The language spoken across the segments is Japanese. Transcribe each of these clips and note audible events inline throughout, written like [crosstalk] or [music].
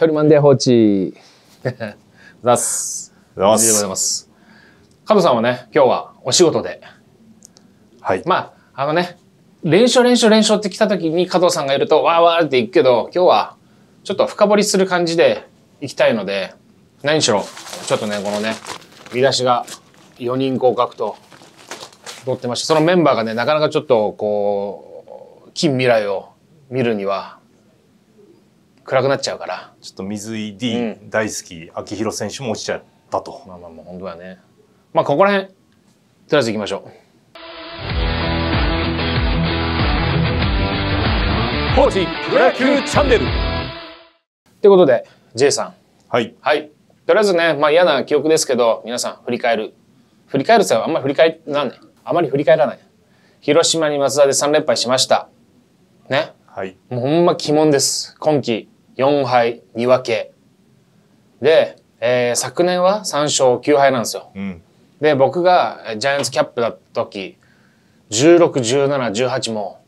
距離マンデー放置。ざす。ざます。ありがとうございます。加藤さんはね、今日はお仕事で。はい。まあ、あのね、練習練習練習って来た時に加藤さんがいると、わーわーって行くけど、今日はちょっと深掘りする感じで行きたいので、何しろ、ちょっとね、このね、見出しが4人合格と、取ってまして、そのメンバーがね、なかなかちょっと、こう、近未来を見るには、暗くなっちゃうからちょっと水井 D、大好き秋広選手も落ちちゃったとまあまあまあ本当だねまあここら辺とりあえずいきましょうーチプロ野球チャンネルということで J さんはい、はい、とりあえずね、まあ、嫌な記憶ですけど皆さん振り返る振り返る際はあんまり振り返らないあまり振り返らない広島に松田で3連敗しましたねはいもうほんま鬼門です今季4敗2分け。で、えー、昨年は3勝9敗なんですよ。うん、で、僕がジャイアンツキャップだった時、16、17、18も、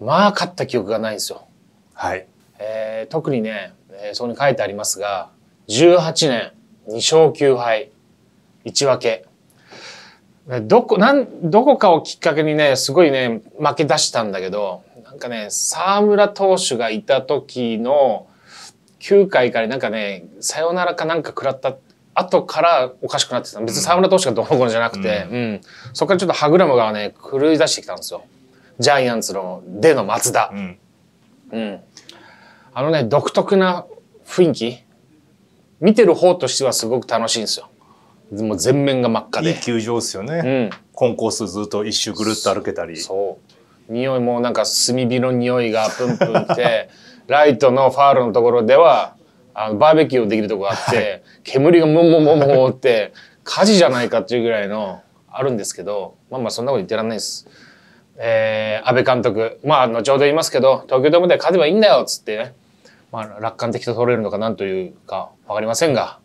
まあ勝った記憶がないんですよ。はい。えー、特にね、えー、そこに書いてありますが、18年2勝9敗1分け。どこ、なん、どこかをきっかけにね、すごいね、負け出したんだけど、なんかね、沢村投手がいた時の9回からなんかね、さよならかなんか食らった後からおかしくなってた。別に沢村投手がどうこうじゃなくて、うん、うん、そこからちょっと歯車がね、狂い出してきたんですよ。ジャイアンツのでの松田。うん。うん、あのね、独特な雰囲気。見てる方としてはすごく楽しいんですよ。もう全面が真っ赤で。いい球場ですよね。うん。コンコースずっと一周ぐるっと歩けたり。そう。匂いもなんか炭火の匂いがプンプンって、[laughs] ライトのファールのところではあのバーベキューできるとこがあって、はい、煙がもんもんもんもんって火事じゃないかっていうぐらいのあるんですけどまあまあそんなこと言ってらんないです。えー、安倍監督まあ後ほど言いますけど東京ドームで勝てばいいんだよっつってね、まあ、楽観的と取れるのかなんというかわかりませんが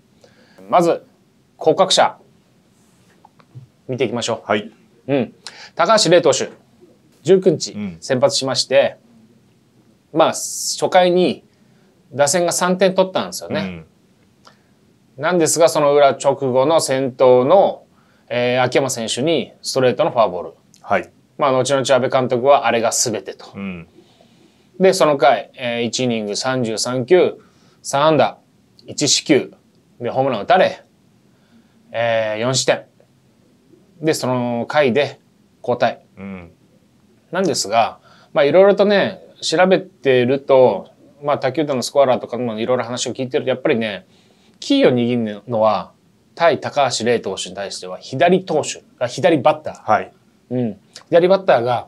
まず降格者見ていきましょう。はいうん、高橋礼投手19日先発しまして、うんまあ、初回に打線が3点取ったんですよね。うん、なんですが、その裏直後の先頭の、えー、秋山選手にストレートのフォアボール。はい。まあ、後々安倍監督はあれが全てと。うん、で、その回、えー、1イニング33球、3安打、1四球、で、ホームラン打たれ、えー、4失点。で、その回で交代。うん、なんですが、まあ、いろいろとね、調べてると、まあ、他球団のスコアラーとかもいろいろ話を聞いてると、やっぱりね、キーを握るのは、対高橋礼投手に対しては、左投手、左バッター。はい。うん。左バッターが、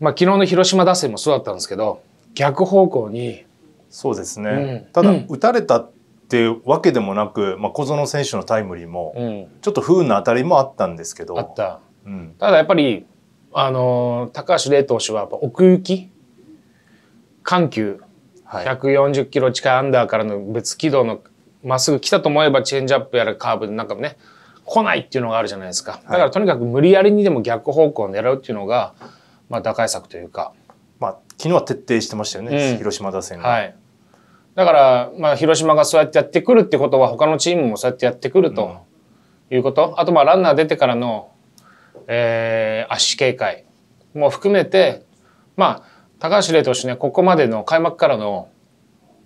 まあ、昨日の広島打線もそうだったんですけど、逆方向に。そうですね。うん、ただ、打たれたってわけでもなく、まあ、小園選手のタイムリーも、ちょっと不運な当たりもあったんですけど。あった。うん、ただやっぱり、あのー、高橋礼投手は奥行き緩急、はい、140キロ近いアンダーからの別軌道のまっすぐ来たと思えばチェンジアップやらカーブなんかね来ないっていうのがあるじゃないですかだからとにかく無理やりにでも逆方向を狙うっていうのが、まあ、打開策というか、まあ、昨日は徹底してましたよね、うん、広島打線は、はい、だから、まあ、広島がそうやってやってくるってことは他のチームもそうやってやってくるということ、うん、あとまあランナー出てからの、えー、圧死警戒も含めてまあ高橋礼投手ね、ここまでの開幕からの、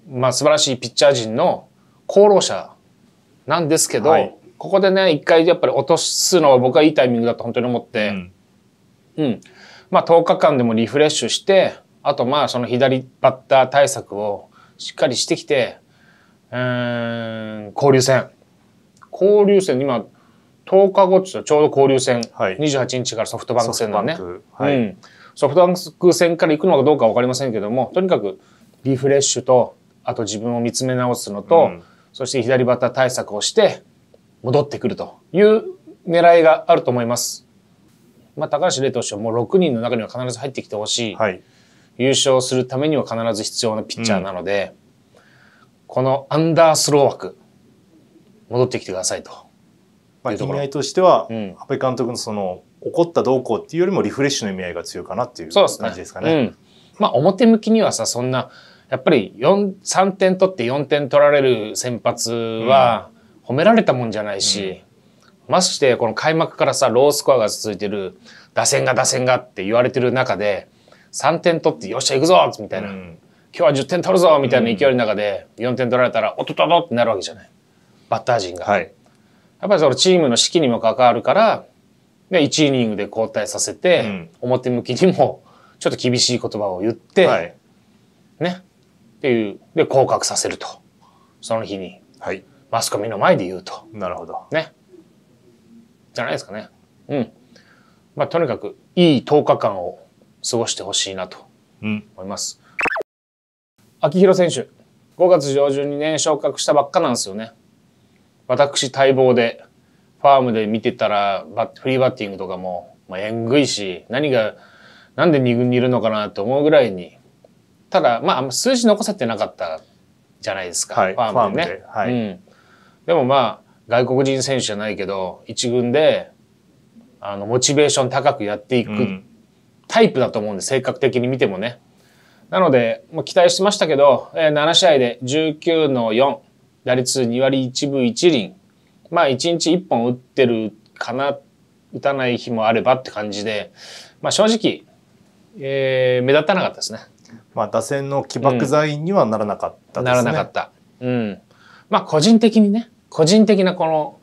まあ、素晴らしいピッチャー陣の功労者なんですけど、はい、ここでね、一回やっぱり落とすのは僕はいいタイミングだと本当に思って、うん、うん。まあ、10日間でもリフレッシュして、あとまあ、その左バッター対策をしっかりしてきて、うん、交流戦。交流戦、今、10日後ってちょうど交流戦、はい、28日からソフトバンク戦のね。はい、うんソフトバンク戦から行くのかどうか分かりませんけどもとにかくリフレッシュとあと自分を見つめ直すのと、うん、そして左バッター対策をして戻ってくるという狙いがあると思います。まあ、高橋礼投手はもう6人の中には必ず入ってきてほしい、はい、優勝するためには必ず必要なピッチャーなので、うん、このアンダースロー枠戻ってきてくださいと。まあ、意味合いとしては、うん、安倍監督のその怒ったどうこうっていうよりもリフレッシュの意味合いが強いかなっていう感じですかね。ねうん、まあ、表向きにはさそんなやっぱり3点取って4点取られる先発は褒められたもんじゃないし、うん、ましてこの開幕からさロースコアが続いてる打線が打線がって言われてる中で3点取ってよっしゃ行くぞみたいな、うん、今日は10点取るぞみたいな勢いの中で4点取られたらおっとっとっとってなるわけじゃないバッター陣が。はい、やっぱりそのチームの士気にも関わるからで、1イニングで交代させて、うん、表向きにも、ちょっと厳しい言葉を言って、はい、ね。っていう、で、降格させると。その日に。はい。マスコミの前で言うと。なるほど。ね。じゃないですかね。うん。まあ、とにかく、いい10日間を過ごしてほしいなと思います。うん、秋広選手、5月上旬にね、昇格したばっかなんですよね。私、待望で、ファームで見てたらバフリーバッティングとかも、まあ、えんぐいし何がなんで2軍にいるのかなと思うぐらいにただまあ数字残せてなかったじゃないですか、はい、ファームでね。ではいうん、でもまあ外国人選手じゃないけど1軍であのモチベーション高くやっていくタイプだと思うんで、うん、性格的に見てもね。なので、もう期待してましたけど、えー、7試合で19の4、打率2割1分1厘、まあ1日1本打ってるかな、打たない日もあればって感じで、まあ正直、えー、目立たなかったですね。まあ打線の起爆剤にはならなかったですね、うん、ならなかった。うん。まあ個人的にね、個人的なこの、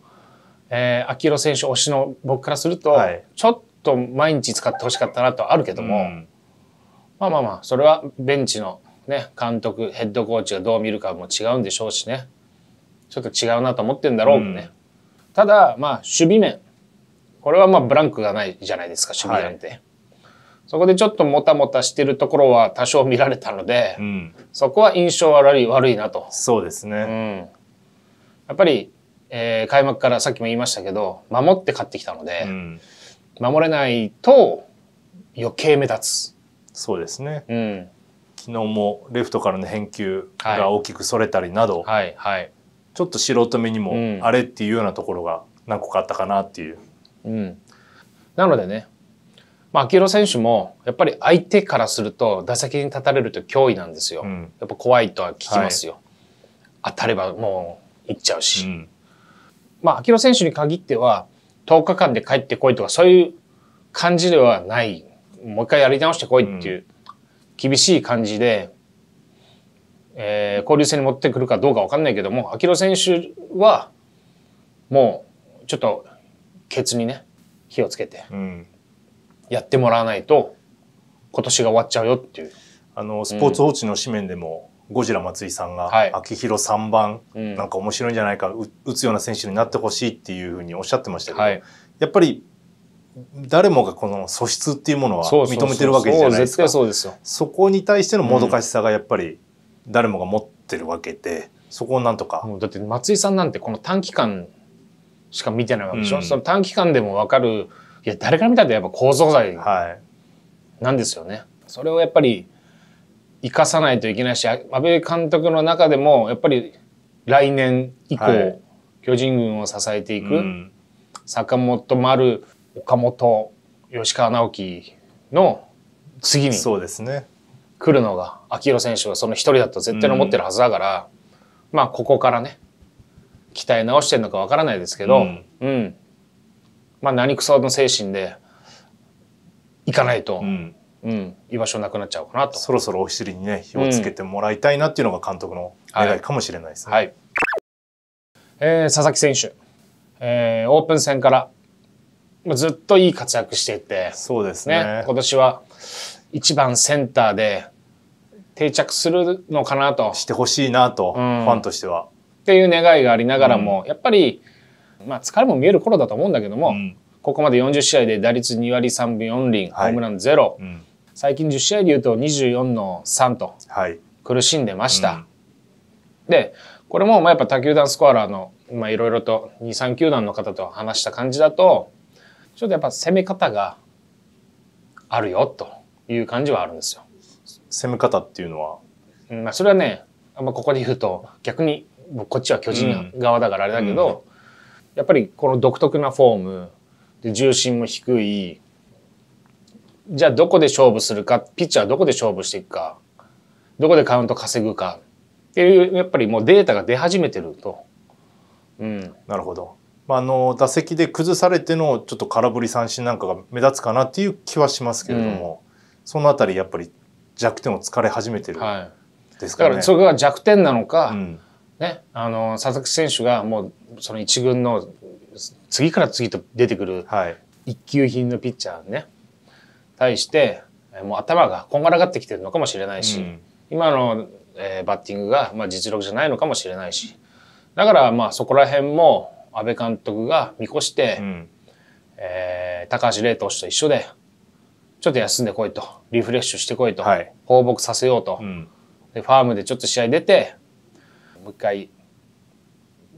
えー、秋広選手推しの僕からすると、はい、ちょっと毎日使ってほしかったなとあるけども、うん、まあまあまあ、それはベンチのね、監督、ヘッドコーチがどう見るかも違うんでしょうしね、ちょっと違うなと思ってんだろうね。うんただ、まあ、守備面。これはまあ、ブランクがないじゃないですか、守備なんて。はい、そこでちょっともたもたしてるところは多少見られたので、うん、そこは印象悪い悪いなと。そうですね。うん、やっぱり、えー、開幕からさっきも言いましたけど、守って勝ってきたので、うん、守れないと余計目立つ。そうですね。うん、昨日もレフトからの返球が大きくそれたりなど、はいはい、はいちょっと素人目にも、あれっていうようなところが何個かあったかなっていう。うん、なのでね、まあ、秋広選手もやっぱり相手からすると打席に立たれると脅威なんですよ。うん、やっぱ怖いとは聞きますよ。はい、当たればもういっちゃうし。うん、まあ、秋広選手に限っては10日間で帰ってこいとかそういう感じではない。もう一回やり直してこいっていう厳しい感じで、えー、交流戦に持ってくるかどうか分かんないけども、秋広選手は、もう、ちょっと、ケツにね、火をつけて、やってもらわないと、今年が終わっちゃうよっていう。あの、スポーツ報知の紙面でも、ゴジラ松井さんが、秋広3番、なんか面白いんじゃないか、打つような選手になってほしいっていうふうにおっしゃってましたけど、はい、やっぱり、誰もがこの素質っていうものは認めてるわけじゃないですか。そこに対してのもどかしさがやっぱり、うん誰もが持ってるわけでそこをなんとか。だって松井さんなんてこの短期間しか見てないわけでしょ、うん、その短期間でも分かるいや誰から見たってやっぱ構造材なんですよね。はい、それをやっぱり生かさないといけないし阿部監督の中でもやっぱり来年以降、はい、巨人軍を支えていく、うん、坂本丸岡本吉川直樹の次にそうですね来るのが秋広選手はその一人だと絶対に思ってるはずだから、うん、まあここからね鍛え直してるのかわからないですけど、うん、うん、まあ何くその精神で行かないと、うん、うん、居場所なくなっちゃうかなとそろそろお尻にね火をつけてもらいたいなっていうのが監督の願いかもしれないですね。はい、はい、えー、佐々木選手、えー、オープン戦からずっといい活躍していてそうですね、ね、今年は1番センターで定着するのかなと。してほしいなと、うん、ファンとしては。っていう願いがありながらも、やっぱり、まあ、疲れも見える頃だと思うんだけども、ここまで40試合で打率2割3分4厘、ホームランゼロ、最近10試合でいうと24の3と苦しんでました。でこれもまあやっぱ他球団スコアラーのいろいろと23球団の方と話した感じだとちょっとやっぱ攻め方があるよという感じはあるんですよ。攻め方っていうのは、うん、まあ、それはねあんまここで言うと逆にこっちは巨人側だからあれだけど、うん、やっぱりこの独特なフォームで重心も低いじゃあどこで勝負するかピッチャーはどこで勝負していくかどこでカウント稼ぐかっていうやっぱりもうデータが出始めてると。うん、なるほど、まあ、あの打席で崩されてのちょっと空振り三振なんかが目立つかなっていう気はしますけれども、うん、その辺りやっぱり弱点を突かれ始めてる、ですから、だからそれが弱点なのか、うん、ね、あの佐々木選手がもうその一軍の次から次と出てくる一級品のピッチャーね対してもう頭がこんがらがってきてるのかもしれないし、うん、今の、えー、バッティングが、まあ、実力じゃないのかもしれないしだからまあそこら辺も阿部監督が見越して、うん、えー、高橋礼投手と一緒でちょっと休んでこいと、リフレッシュしてこいと、はい、放牧させようと、うん、で、ファームでちょっと試合出て、もう一回、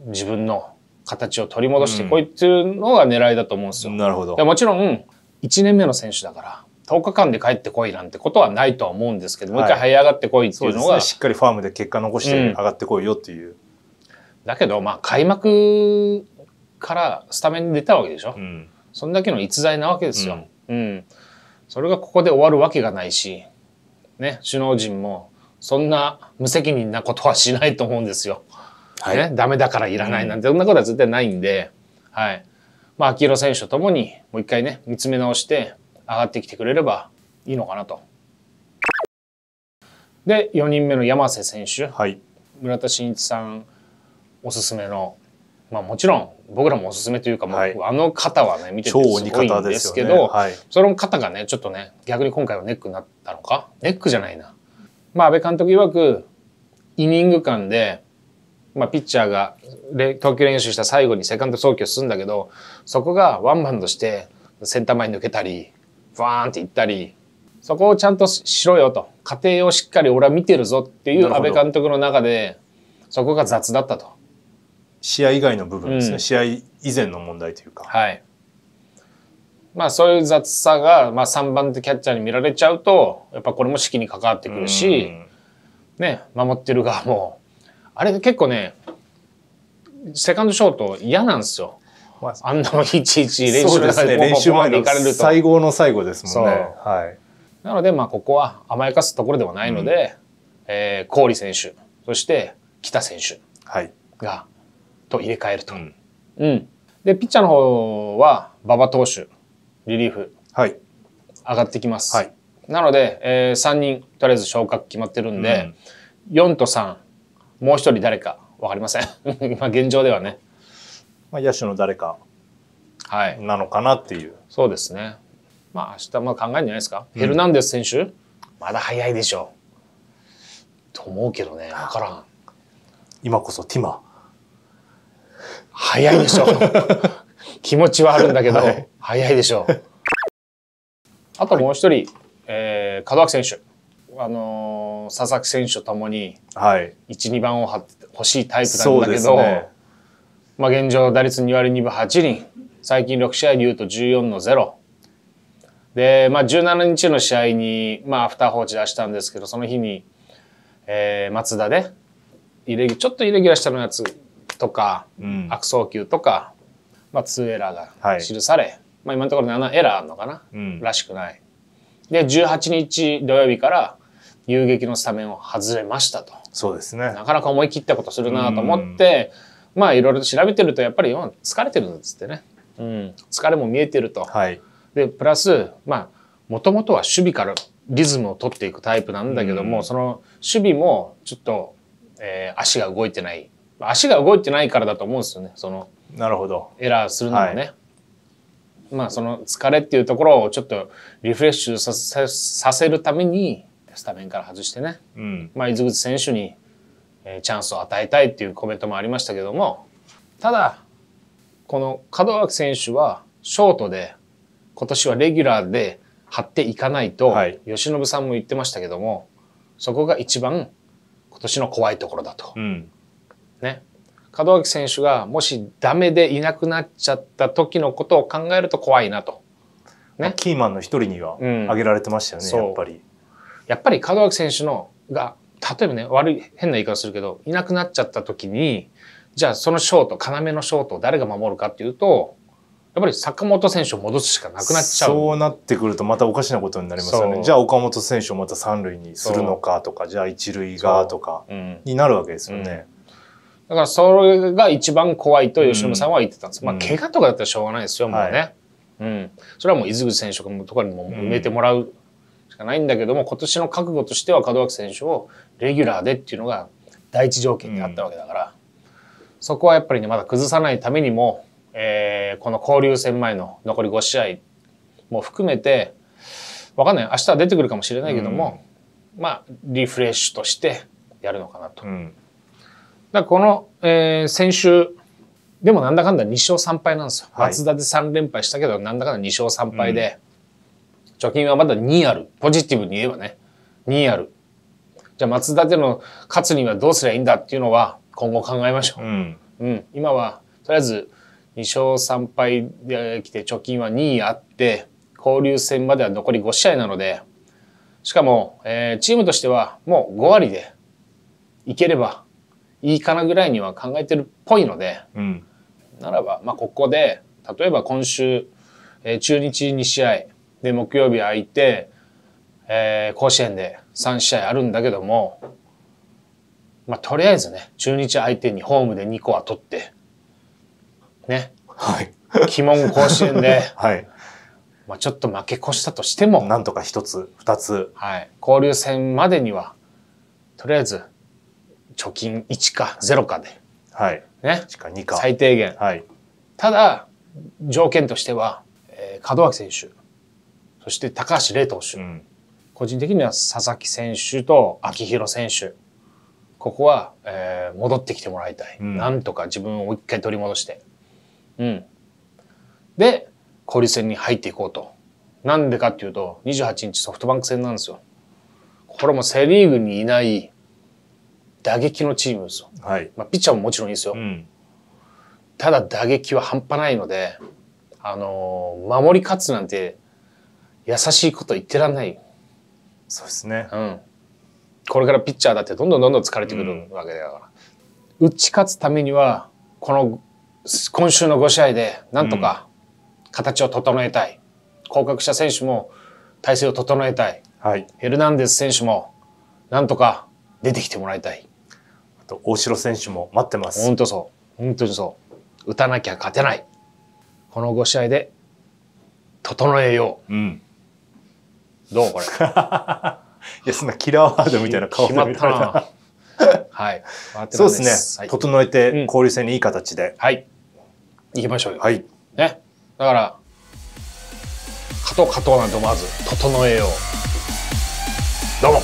自分の形を取り戻してこいっていうのが狙いだと思うんですよ。うん、なるほど。もちろん、1年目の選手だから、10日間で帰ってこいなんてことはないとは思うんですけど、もう一回這い上がってこいっていうのが、はいね、しっかりファームで結果残して上がってこいよっていう。うん、だけど、まあ、開幕からスタメンに出たわけでしょ。うん、そんだけの逸材なわけですよ。うん、うんそれがここで終わるわけがないし、ね、首脳陣もそんな無責任なことはしないと思うんですよ。はい、ね、ダメだからいらないなんて、そんなことは絶対ないんで、はい。まあ、秋広選手ともに、もう一回ね、見つめ直して、上がってきてくれればいいのかなと。で、4人目の山瀬選手。はい、村田真一さんおすすめの、まあ、もちろん、僕らもおすすめというか、はい、もうあの方はね見ててすごいんですけど、ねはい、その方がねちょっとね逆に今回はネックになったのかネックじゃないな。まあ、安倍監督曰くイニング間で、まあ、ピッチャーが投球練習した最後にセカンド送球するんだけどそこがワンバウンドしてセンター前に抜けたりバーンっていったりそこをちゃんとしろよと家庭をしっかり俺は見てるぞっていう安倍監督の中でそこが雑だったと。試合以外の部分ですね、うん、試合以前の問題というか。はいまあ、そういう雑さが、まあ、3番手キャッチャーに見られちゃうとやっぱこれも指揮に関わってくるし、ね、守ってる側もあれ結構ねセカンドショート嫌なんですよ。まあ、あんなもいちいち練習の中で、ね、練習前の最後の最後ですもんね。はい、なので、まあ、ここは甘やかすところではないので、うん、えー、郡選手そして北選手が、はいと入れ替えると。うん、でピッチャーの方は馬場投手リリーフ、はい、上がってきます。はい、なので、えー、3人とりあえず昇格決まってるんで、うん、4と3もう1人誰か分かりません今 [laughs] 現状ではね。まあ、野手の誰かなのかなっていう。はい、そうですね。まあ明日まあ考えるんじゃないですか。うん、ヘルナンデス選手まだ早いでしょう。と思うけどね分からん。今こそティマ早いでしょ。[laughs] 気持ちはあるんだけど、はい、早いでしょう。あともう一人、はい、えー、門脇選手。あのー、佐々木選手ともに、はい、1、2番をは欲しいタイプなんだけど、ね、まあ、現状打率2割2分8厘、最近6試合で言うと14の0。で、まあ、17日の試合に、まあ、アフター放置出したんですけど、その日に、えー、松田で、イレギちょっとイレギュラーしたのやつとか、うん、悪送球とか、まあ、2エラーが記され、はい、まあ、今のところ7エラーあるのかな、うん、らしくない。で18日土曜日から遊撃のスタメンを外れましたとそうですねなかなか思い切ったことするなと思って、うん、まあいろいろ調べてるとやっぱり疲れてるんですってね、うん、疲れも見えてると。はい、でプラスまあもともとは守備からリズムを取っていくタイプなんだけども、うん、その守備もちょっと、えー、足が動いてない足が動いてないからだと思うんですよねそのなるほどエラーするのもね、はい、まあその疲れっていうところをちょっとリフレッシュさせさせるためにスタメンから外してね、うん、まあ、伊豆口選手に、えチャンスを与えたいっていうコメントもありましたけどもただこの門脇選手はショートで今年はレギュラーで張っていかないと、はい、由伸さんも言ってましたけどもそこが一番今年の怖いところだと、うん、ね。門脇選手がもしダメでいなくなっちゃった時のことを考えると怖いなと。ね、キーマンの一人には挙げられてましたよね、うん、やっぱり。やっぱり門脇選手のが例えばね悪い変な言い方するけどいなくなっちゃった時にじゃあそのショート要のショートを誰が守るかっていうとやっぱり坂本選手を戻すしかなくなっちゃうそうなってくるとまたおかしなことになりますよねじゃあ岡本選手をまた三塁にするのかとかじゃあ一塁側とかになるわけですよね。だからそれが一番怖いと吉野さんは言ってたんです。うん、まあ怪我とかだったらしょうがないですよ、もうね。はい、うん。それはもう水口選手とかにも埋めてもらうしかないんだけども、今年の覚悟としては門脇選手をレギュラーでっていうのが第一条件であったわけだから、うん、そこはやっぱりね、まだ崩さないためにも、えー、この交流戦前の残り5試合も含めて、わかんない。明日は出てくるかもしれないけども、まあ、リフレッシュとしてやるのかなと。だこの、えー、先週、でもなんだかんだ2勝3敗なんですよ。はい、松田で3連敗したけど、なんだかんだ2勝3敗で、うん、貯金はまだ2ある。ポジティブに言えばね、2ある。じゃあ松田での勝つにはどうすりゃいいんだっていうのは今後考えましょう。うん、うん、今はとりあえず2勝3敗できて貯金は2位あって交流戦までは残り5試合なのでしかも、えー、チームとしてはもう5割でいければいいかなぐらいには考えてるっぽいので、うん、ならば、まあ、ここで例えば今週、えー、中日2試合で木曜日空いて、えー、甲子園で3試合あるんだけども、まあ、とりあえずね中日相手にホームで2個は取ってね、はい、鬼門甲子園で、[laughs] はいまあ、ちょっと負け越したとしてもなんとか1つ2つ、はい、交流戦までにはとりあえず貯金1か0かで、はいね、1か2か最低限、はい、ただ条件としては、えー、門脇選手そして高橋礼投手、うん、個人的には佐々木選手と秋広選手ここは、えー、戻ってきてもらいたい、うん、なんとか自分を一回取り戻して、うん、で交流戦に入っていこうとなんでかっていうと28日ソフトバンク戦なんですよこれもセ・リーグにいない打撃のチームですよ。はい。まあ、ピッチャーももちろんいいですよ。うん、ただ打撃は半端ないので、あのー、守り勝つなんて優しいこと言ってらんない。そうですね。うん。これからピッチャーだってどんどんどんどん疲れてくるわけだから。うん、打ち勝つためには、この、今週の5試合で、なんとか、形を整えたい。降格した選手も、体制を整えたい。はい、ヘルナンデス選手も、なんとか出てきてもらいたい。と大城選手も待ってます。本当そう。本当にそう。打たなきゃ勝てない。この5試合で整えよう。うん。どうこれ。[laughs] いや、そんなキラーワードみたいな顔で見た。な [laughs] はい。そうですね、はい、整えて交流戦にいい形で。うん、はい。行きましょうよ。はい。ね。だから、とう勝とうなんて思わず、整えよう。どうも。